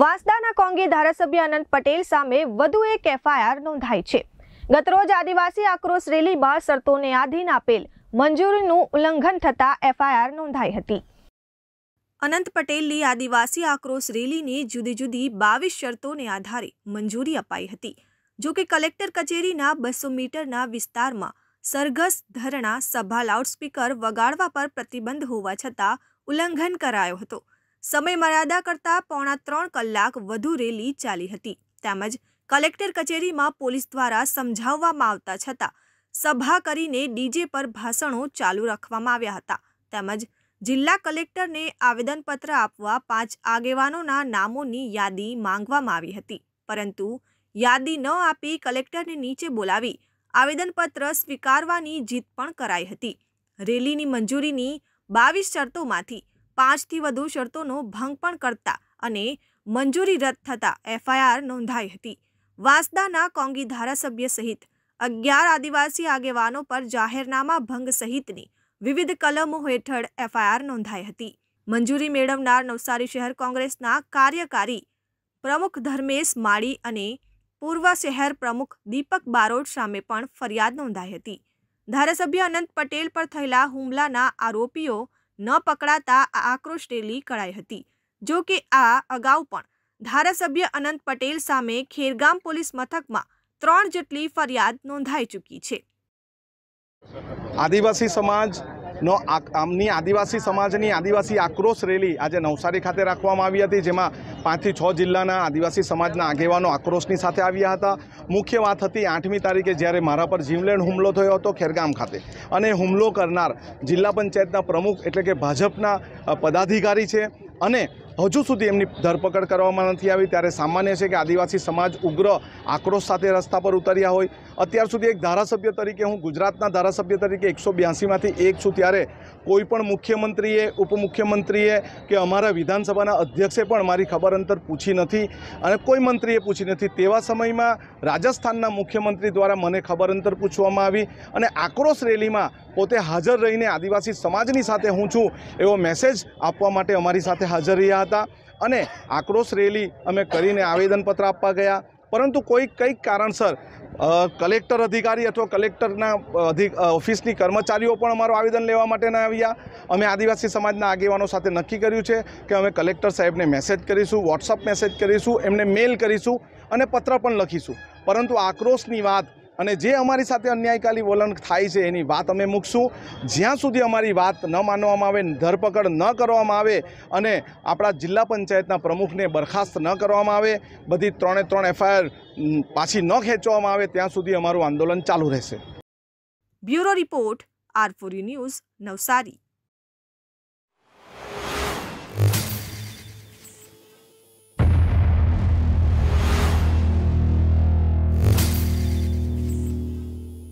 વાસદાના કોંગી ધારાસભ્ય અનંત પટેલ સામે વધુ એક એફઆઈઆર નોંધાઈ છે ગતરોજ આદિવાસી આક્રોશ રેલીમાં શરતોને આધીન આપેલ મંજૂરીનું ઉલ્લંઘન થતાં એફઆઈઆર નોંધાઈ હતી અનંત પટેલની આદિવાસી આક્રોશ રેલીની જુદી જુદી બાવીસ શરતોને આધારે મંજૂરી અપાઈ હતી જો કે કલેક્ટર કચેરીના બસો મીટરના વિસ્તારમાં સરઘસ ધરણા સભા લાઉડસ્પીકર વગાડવા પર પ્રતિબંધ હોવા છતાં ઉલ્લંઘન કરાયો હતો સમયમર્યાદા કરતાં પોણા ત્રણ કલાક વધુ રેલી ચાલી હતી તેમજ કલેક્ટર કચેરીમાં પોલીસ દ્વારા સમજાવવામાં આવતા છતાં સભા કરીને ડીજે પર ભાષણો ચાલુ રાખવામાં આવ્યા હતા તેમજ જિલ્લા કલેક્ટરને આવેદનપત્ર આપવા પાંચ આગેવાનોના નામોની યાદી માંગવામાં આવી હતી પરંતુ યાદી ન આપી કલેક્ટરને નીચે બોલાવી આવેદનપત્ર સ્વીકારવાની જીત પણ કરાઈ હતી રેલીની મંજૂરીની બાવીસ શરતોમાંથી પાંચથી વધુ શરતોનો ભંગ પણ કરતા અને મંજૂરી રદ થતાં એફઆઈઆર નોંધાઈ હતી વાંસદાના કોંગી ધારાસભ્ય સહિત અગિયાર આદિવાસી આગેવાનો પર જાહેરનામા ભંગ સહિતની વિવિધ કલમો હેઠળ એફઆઈઆર નોંધાઈ હતી મંજૂરી મેળવનાર નવસારી શહેર કોંગ્રેસના કાર્યકારી પ્રમુખ ધર્મેશ માળી અને પૂર્વ શહેર પ્રમુખ દીપક બારોટ સામે પણ ફરિયાદ નોંધાઈ હતી ધારાસભ્ય અનંત પટેલ પર થયેલા હુમલાના આરોપીઓ ન પકડાતા આ આક્રોશ રેલી કરાઈ હતી જો કે આ અગાઉ પણ ધારાસભ્ય અનંત પટેલ સામે ખેરગામ પોલીસ મથકમાં ત્રણ જેટલી ફરિયાદ નોંધાઈ ચૂકી છે આદિવાસી સમાજ નો આમની આદિવાસી સમાજની આદિવાસી આક્રોશ રેલી આજે નવસારી ખાતે રાખવામાં આવી હતી જેમાં પાંચથી છ જિલ્લાના આદિવાસી સમાજના આગેવાનો આક્રોશની સાથે આવ્યા હતા મુખ્ય વાત હતી આઠમી તારીખે જ્યારે મારા પર જીવલેણ હુમલો થયો હતો ખેરગામ ખાતે અને હુમલો કરનાર જિલ્લા પંચાયતના પ્રમુખ એટલે કે ભાજપના પદાધિકારી છે અને હજુ સુધી એમની ધરપકડ કરવામાં નથી આવી ત્યારે સામાન્ય છે કે આદિવાસી સમાજ ઉગ્ર આક્રોશ સાથે રસ્તા પર ઉતર્યા હોય અત્યાર સુધી એક ધારાસભ્ય તરીકે હું ગુજરાતના ધારાસભ્ય તરીકે એકસો બ્યાસીમાંથી એક છું ત્યારે કોઈપણ મુખ્યમંત્રીએ ઉપમુખ્યમંત્રીએ કે અમારા વિધાનસભાના અધ્યક્ષે પણ મારી ખબર અંતર પૂછી નથી અને કોઈ મંત્રીએ પૂછી નથી તેવા સમયમાં રાજસ્થાનના મુખ્યમંત્રી દ્વારા મને ખબર અંતર પૂછવામાં આવી અને આક્રોશ રેલીમાં પોતે હાજર રહીને આદિવાસી સમાજની સાથે હું છું એવો મેસેજ આપવા માટે અમારી સાથે હાજર રહ્યા હતા અને આક્રોશ રેલી અમે કરીને આવેદનપત્ર આપવા ગયા પરંતુ કોઈ કંઈક કારણસર કલેક્ટર અધિકારી અથવા કલેક્ટરના ઓફિસની કર્મચારીઓ પણ અમારું આવેદન લેવા માટે ન આવ્યા અમે આદિવાસી સમાજના આગેવાનો સાથે નક્કી કર્યું છે કે અમે કલેક્ટર સાહેબને મેસેજ કરીશું વોટ્સઅપ મેસેજ કરીશું એમને મેલ કરીશું અને પત્ર પણ લખીશું પરંતુ આક્રોશની વાત અને જે અમારી સાથે અન્યાયકાલી વલણ થાય છે એની વાત અમે મૂકશું જ્યાં સુધી અમારી વાત ન માનવામાં આવે ધરપકડ ન કરવામાં આવે અને આપણા જિલ્લા પંચાયતના પ્રમુખને બરખાસ્ત ન કરવામાં આવે બધી ત્રણે ત્રણ એફઆઈઆર પાછી ન ખેંચવામાં આવે ત્યાં સુધી અમારું આંદોલન ચાલુ રહેશે bureau report R news Navsari